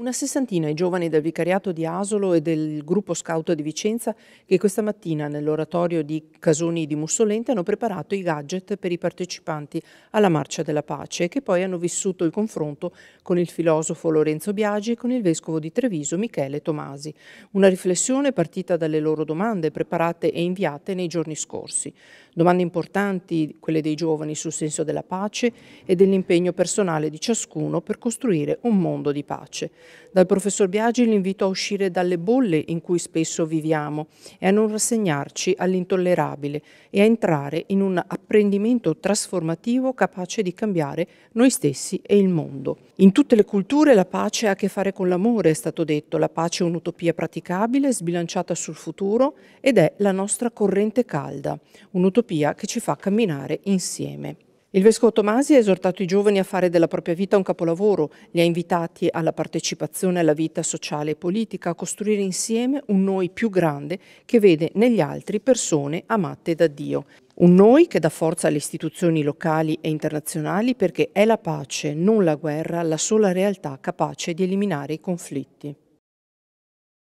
Una sessantina i giovani del vicariato di Asolo e del gruppo scout di Vicenza che questa mattina nell'oratorio di Casoni di Mussolente hanno preparato i gadget per i partecipanti alla Marcia della Pace e che poi hanno vissuto il confronto con il filosofo Lorenzo Biagi e con il vescovo di Treviso Michele Tomasi. Una riflessione partita dalle loro domande preparate e inviate nei giorni scorsi. Domande importanti, quelle dei giovani sul senso della pace e dell'impegno personale di ciascuno per costruire un mondo di pace. Dal professor Biagi l'invito a uscire dalle bolle in cui spesso viviamo e a non rassegnarci all'intollerabile e a entrare in un apprendimento trasformativo capace di cambiare noi stessi e il mondo. In tutte le culture la pace ha a che fare con l'amore, è stato detto. La pace è un'utopia praticabile, sbilanciata sul futuro ed è la nostra corrente calda, un'utopia che ci fa camminare insieme. Il vescovo Tomasi ha esortato i giovani a fare della propria vita un capolavoro, li ha invitati alla partecipazione alla vita sociale e politica, a costruire insieme un noi più grande che vede negli altri persone amate da Dio. Un noi che dà forza alle istituzioni locali e internazionali perché è la pace, non la guerra, la sola realtà capace di eliminare i conflitti.